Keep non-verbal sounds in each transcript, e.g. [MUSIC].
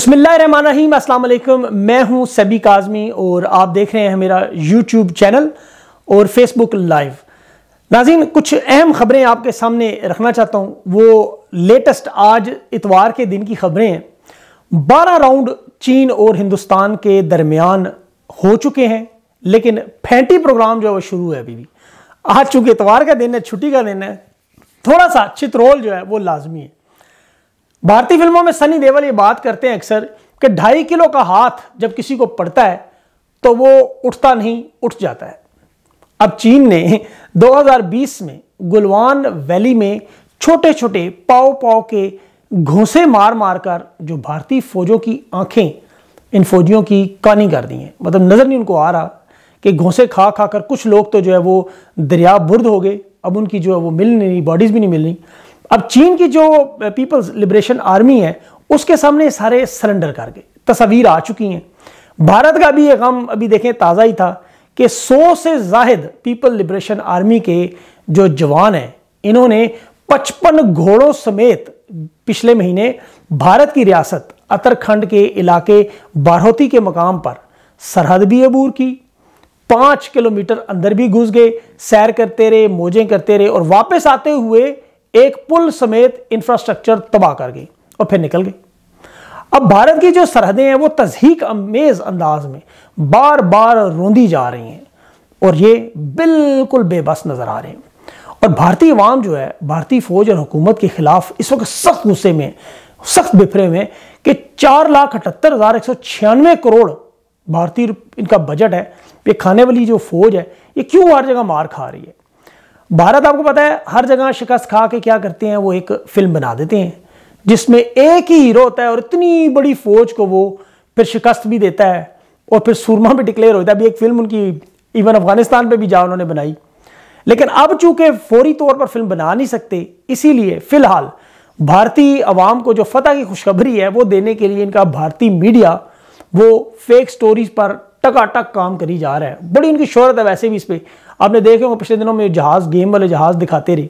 बसमीम अल्लाम मैं हूं सभी काजमी और आप देख रहे हैं मेरा यूट्यूब चैनल और फेसबुक लाइव नाजीन कुछ अहम ख़बरें आपके सामने रखना चाहता हूं वो लेटेस्ट आज इतवार के दिन की ख़बरें हैं बारह राउंड चीन और हिंदुस्तान के दरमियान हो चुके हैं लेकिन फैंटी प्रोग्राम जो है वो शुरू है अभी भी आज चूँकि इतवार का दिन है छुट्टी का दिन है थोड़ा सा चित्रोल जो है वो लाजमी है भारतीय फिल्मों में सनी देवल ये बात करते हैं अक्सर कि ढाई किलो का हाथ जब किसी को पड़ता है तो वो उठता नहीं उठ जाता है अब चीन ने 2020 में गुलवान वैली में छोटे छोटे पाव पाव के घोंसे मार मार कर जो भारतीय फौजों की आंखें इन फौजियों की कानी कर दी हैं मतलब नज़र नहीं उनको आ रहा कि घोंसे खा खा कर कुछ लोग तो जो है वो दरिया बुर्द हो गए अब उनकी जो है वो मिल नहीं बॉडीज़ भी नहीं मिल रही अब चीन की जो पीपल्स लिबरेशन आर्मी है उसके सामने सारे सरेंडर कर गए तस्वीर आ चुकी हैं भारत का भी एक गम अभी देखें ताज़ा ही था कि 100 से जाहिद पीपल लिबरेशन आर्मी के जो जवान हैं इन्होंने 55 घोड़ों समेत पिछले महीने भारत की रियासत अतरखंड के इलाके बारहोती के मकाम पर सरहद भी अबूर की पाँच किलोमीटर अंदर भी घुस गए सैर करते रहे मौजें करते रहे और वापस आते हुए एक पुल समेत इंफ्रास्ट्रक्चर तबाह कर गई और फिर निकल गई अब भारत की जो सरहदें हैं वो तजहीक अमेज अंदाज में बार बार रोंदी जा रही हैं और ये बिल्कुल बेबस नज़र आ रहे हैं और भारतीय अवाम जो है भारतीय फौज और हुकूमत के खिलाफ इस वक्त सख्त गुस्से में सख्त बिफरे में कि चार लाख अठहत्तर हज़ार एक सौ छियानवे करोड़ भारतीय इनका बजट है ये खाने वाली जो फौज है ये क्यों हर जगह मार खा रही है भारत आपको पता है हर जगह शिकस्त खा के क्या करते हैं वो एक फिल्म बना देते हैं जिसमें एक ही हीरो होता है और इतनी बड़ी फौज को वो फिर शिकस्त भी देता है और फिर सुरमा भी डिक्लेयर होता है अभी एक फिल्म उनकी इवन अफगानिस्तान पे भी जा उन्होंने बनाई लेकिन अब चूंकि फौरी तौर पर फिल्म बना नहीं सकते इसीलिए फिलहाल भारतीय आवाम को जो फतह की खुशखबरी है वो देने के लिए इनका भारतीय मीडिया वो फेक स्टोरीज पर टकाटक काम करी जा रहा है बड़ी उनकी शोहरत है वैसे भी इस पर आपने देखे होंगे पिछले दिनों में जहाज गेम वाले जहाज दिखाते रहे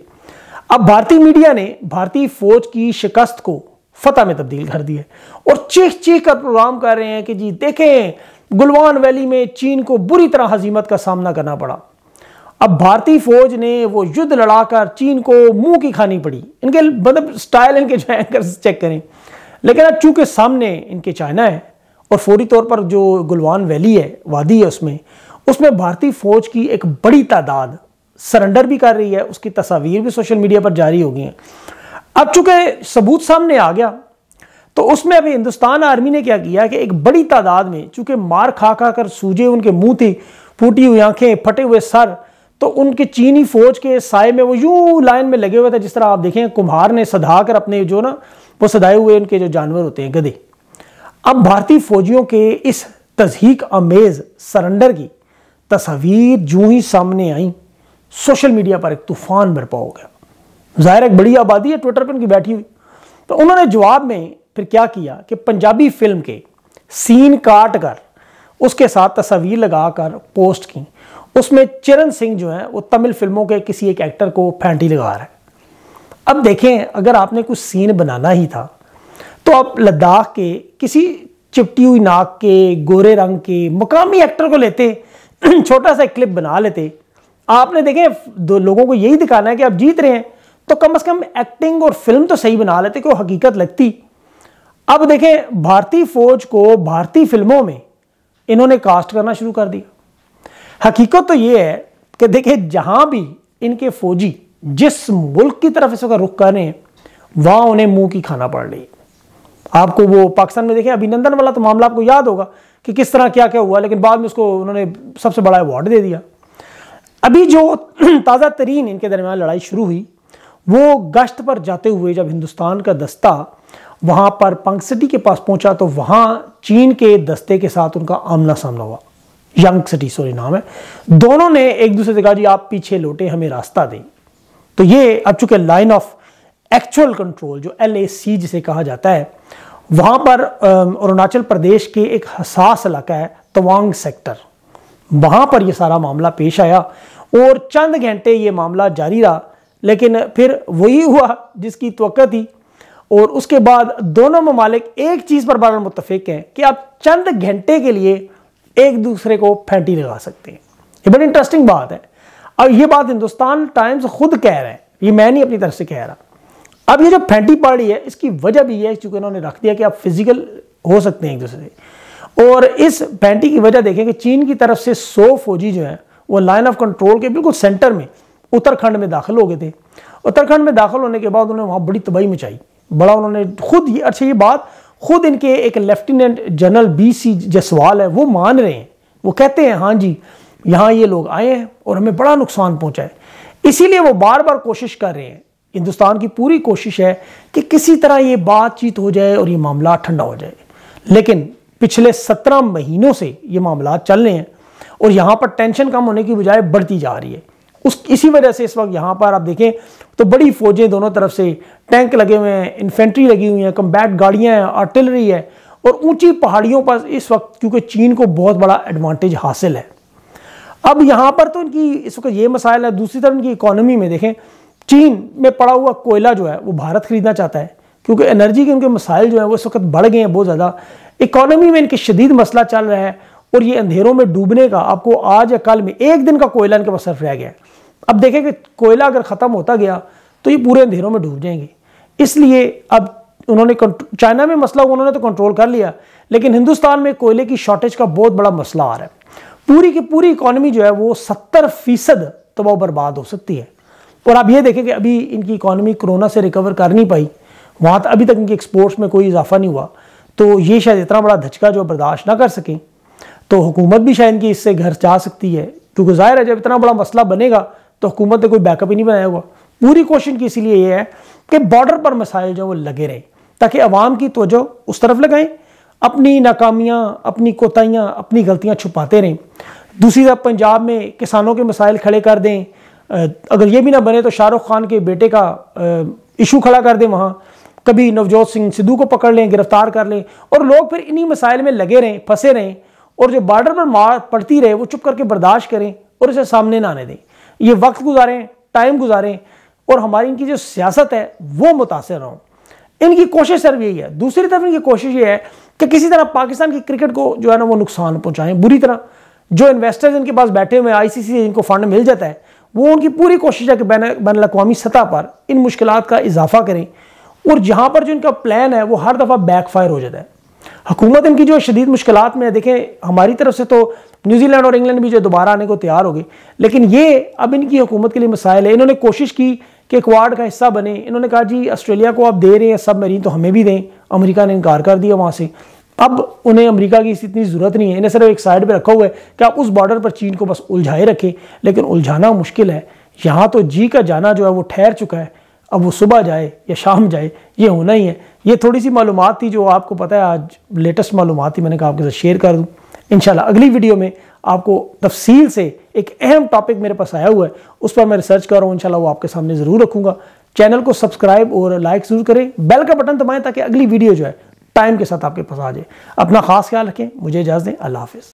अब भारतीय मीडिया ने भारतीय फौज की शिकस्त को फतह में तब्दील कर दिया और चीख चीख कर प्रोग्राम कर रहे हैं कि जी देखें गुलवान वैली में चीन को बुरी तरह हजीमत का सामना करना पड़ा अब भारतीय फौज ने वो युद्ध लड़ाकर चीन को मुंह की खानी पड़ी इनके मतलब स्टाइल इनके जो एंकर चेक करें लेकिन अब चूंकि सामने इनके चाइना है और फौरी तौर पर जो गुलवान वैली है वादी है उसमें उसमें भारतीय फौज की एक बड़ी तादाद सरेंडर भी कर रही है उसकी तस्वीर भी सोशल मीडिया पर जारी हो गई हैं अब चूंकि सबूत सामने आ गया तो उसमें अभी हिंदुस्तान आर्मी ने क्या किया कि एक बड़ी तादाद में चूंकि मार खा खा कर सूजे उनके मुंह थी फूटी हुई आंखें फटे हुए सर तो उनके चीनी फौज के साय में वो यूं लाइन में लगे हुए थे जिस तरह आप देखें कुम्हार ने सधा कर अपने जो ना वो सदाए हुए उनके जो जानवर होते हैं गधे अब भारतीय फौजियों के इस तजहीक अमेज सरेंडर की तस्वीर जो ही सामने आई सोशल मीडिया पर एक तूफान बरपा हो गया ज़ाहिर एक बड़ी आबादी है ट्विटर पर उनकी बैठी हुई तो उन्होंने जवाब में फिर क्या किया कि पंजाबी फिल्म के सीन काट कर उसके साथ तस्वीर लगा कर पोस्ट की उसमें चरण सिंह जो है वो तमिल फिल्मों के किसी एक एक्टर को फैंटी लगा रहा है अब देखें अगर आपने कुछ सीन बनाना ही था तो आप लद्दाख के किसी चिपटी हुई नाक के गोरे रंग के मकामी एक्टर को लेते [CLEARS THROAT] छोटा सा क्लिप बना लेते आपने देखें दो लोगों को यही दिखाना है कि आप जीत रहे हैं तो कम से कम एक्टिंग और फिल्म तो सही बना लेते कि हकीकत लगती अब देखें भारतीय फौज को भारतीय फिल्मों में इन्होंने कास्ट करना शुरू कर दिया हकीकत तो ये है कि देखें जहां भी इनके फौजी जिस मुल्क की तरफ इसका रुख कर रहे हैं वहां उन्हें मुंह की खाना पड़ रही है आपको वो पाकिस्तान में देखें अभिनंदन वाला तो मामला आपको याद होगा कि किस तरह क्या क्या हुआ लेकिन बाद में उसको उन्होंने सबसे बड़ा अवार्ड दे दिया अभी जो [CLEARS THROAT] ताज़ा तरीन इनके दरमियान लड़ाई शुरू हुई वो गश्त पर जाते हुए जब हिंदुस्तान का दस्ता वहाँ पर सिटी के पास पहुँचा तो वहाँ चीन के दस्ते के साथ उनका आमना सामना हुआ यंग सिटी सॉरी नाम है दोनों ने एक दूसरे से कहा जी आप पीछे लौटे हमें रास्ता दें तो ये अब चूंकि लाइन ऑफ एक्चुअल कंट्रोल जो एल जिसे कहा जाता है वहाँ पर अरुणाचल प्रदेश के एक हसास इलाका है तवांग सेक्टर वहाँ पर यह सारा मामला पेश आया और चंद घंटे ये मामला जारी रहा लेकिन फिर वही हुआ जिसकी तो थी और उसके बाद दोनों ममालिक एक चीज़ पर बार मुतफिक हैं कि आप चंद घंटे के लिए एक दूसरे को फेंटी लगा सकते हैं ये बड़ी इंटरेस्टिंग बात है अब ये बात हिंदुस्तान टाइम्स खुद कह रहे हैं ये मैं नहीं अपनी तरफ से कह रहा अब ये जो फैंटी पार्टी है इसकी वजह भी है चूंकि इन्होंने रख दिया कि आप फिजिकल हो सकते हैं एक दूसरे से और इस फैंटी की वजह देखें कि चीन की तरफ से सौ फौजी जो है वो लाइन ऑफ कंट्रोल के बिल्कुल सेंटर में उत्तराखंड में दाखिल हो गए थे उत्तराखंड में दाखिल होने के बाद उन्होंने वहाँ बड़ी तबाही मचाई बड़ा उन्होंने खुद ये अच्छा ये बात खुद इनके एक lieutenant general B C Jaswal है वो मान रहे हैं वो कहते हैं हाँ जी यहाँ ये लोग आए हैं और हमें बड़ा नुकसान पहुँचा है इसीलिए वो बार बार कोशिश कर रहे हैं हिंदुस्तान की पूरी कोशिश है कि किसी तरह ये बातचीत हो जाए और ये मामला ठंडा हो जाए लेकिन पिछले सत्रह महीनों से ये मामला चल रहे हैं और यहाँ पर टेंशन कम होने की बजाय बढ़ती जा रही है उस इसी वजह से इस वक्त यहाँ पर आप देखें तो बड़ी फौजें दोनों तरफ से टैंक लगे हुए हैं इन्फेंट्री लगी हुई हैं कम्बैट गाड़ियाँ हैं आर्टिलरी है और ऊंची पहाड़ियों पर इस वक्त क्योंकि चीन को बहुत बड़ा एडवांटेज हासिल है अब यहाँ पर तो इनकी इस वक्त ये मसाइल है दूसरी तरफ इनकी इकोनॉमी में देखें चीन में पड़ा हुआ कोयला जो है वो भारत खरीदना चाहता है क्योंकि एनर्जी के उनके मसाइल जो है वो इस वक्त बढ़ गए हैं बहुत ज़्यादा इकोनॉमी में इनके शदीद मसला चल रहा है और ये अंधेरों में डूबने का आपको आज या कल में एक दिन का कोयला इनके पास रह गया अब देखें कि कोयला अगर ख़त्म होता गया तो ये पूरे अंधेरों में डूब जाएंगे इसलिए अब उन्होंने चाइना में मसला उन्होंने तो कंट्रोल कर लिया लेकिन हिंदुस्तान में कोयले की शॉर्टेज का बहुत बड़ा मसला आ रहा है पूरी की पूरी इकोनॉमी जो है वो सत्तर फीसद तबाह बर्बाद हो सकती है और आप ये देखें कि अभी इनकी इकानमी कोरोना से रिकवर कर नहीं पाई वहाँ तो अभी तक इनकी एक्सपोर्ट्स में कोई इजाफा नहीं हुआ तो ये शायद इतना बड़ा धचका जो बर्दाश्त ना कर सकें तो हुकूमत भी शायद इनकी इससे घर जा सकती है क्योंकि ज़ाहिर है जब इतना बड़ा मसला बनेगा तो हुकूमत ने कोई बैकअप ही नहीं बनाया हुआ पूरी कोशिश की इसीलिए ये है कि बॉर्डर पर मसाइल जो वो लगे रहें ताकि अवाम की तोजो उस तरफ लगाएं अपनी नाकामियाँ अपनी कोताहियाँ अपनी गलतियाँ छुपाते रहें दूसरी तरफ पंजाब में किसानों के मसाइल खड़े कर दें अगर ये भी ना बने तो शाहरुख खान के बेटे का इशू खड़ा कर दें वहाँ कभी नवजोत सिंह सिद्धू को पकड़ लें गिरफ्तार कर लें और लोग फिर इन्हीं मसाइल में लगे रहें फंसे रहें और जो बॉर्डर पर मार पड़ती रहे वो चुप करके बर्दाश्त करें और इसे सामने ना आने दें ये वक्त गुजारें टाइम गुजारें और हमारी इनकी जो सियासत है वो मुतासर हो इनकी कोशिश सिर्फ यही है दूसरी तरफ इनकी कोशिश ये है कि किसी तरह पाकिस्तान की क्रिकेट को जो है ना वो नुकसान पहुंचाएं बुरी तरह जो इन्वेस्टर्स इनके पास बैठे हुए हैं आईसीसी इनको फंड मिल जाता है वो उनकी पूरी कोशिश है कि बैन अवी सतह पर इन मुश्किल का इजाफा करें और जहाँ पर जो इनका प्लान है वो हर दफ़ा बैकफायर हो जाता है हकूमत इनकी जो शदीद मुश्किल में है देखें हमारी तरफ से तो न्यूजीलैंड और इंग्लैंड भी जो दोबारा आने को तैयार हो गए लेकिन ये अब इनकी हुकूमत के लिए मसाइल है इन्होंने कोशिश की कि क्वाड का हिस्सा बने इन्होंने कहा जी ऑस्ट्रेलिया को आप दे रहे हैं सब मरीन तो हमें भी दें अमेरिका ने इनकार कर दिया वहाँ से अब उन्हें अमेरिका की इतनी ज़रूरत नहीं है इन्हें सिर्फ एक साइड पर रखा हुआ है कि आप उस बॉर्डर पर चीन को बस उलझाए रखें लेकिन उलझाना मुश्किल है यहाँ तो जी का जाना जो है वो ठहर चुका है अब वो सुबह जाए या शाम जाए ये होना ही है ये थोड़ी सी मालूम थी जो आपको पता है आज लेटेस्ट मालूम थी मैंने कहा आपके साथ शेयर कर दूँ इन अगली वीडियो में आपको तफसील से एक अहम टॉपिक मेरे पास आया हुआ है उस पर मैं रिसर्च कर रहा हूँ इंशाल्लाह वो आपके सामने ज़रूर रखूँगा चैनल को सब्सक्राइब और लाइक ज़रूर करें बेल का बटन दबाएं ताकि अगली वीडियो जो है टाइम के साथ आपके पास आ जाए अपना खास ख्याल रखें मुझे इजाज़ दें अल्लाह हाफिज़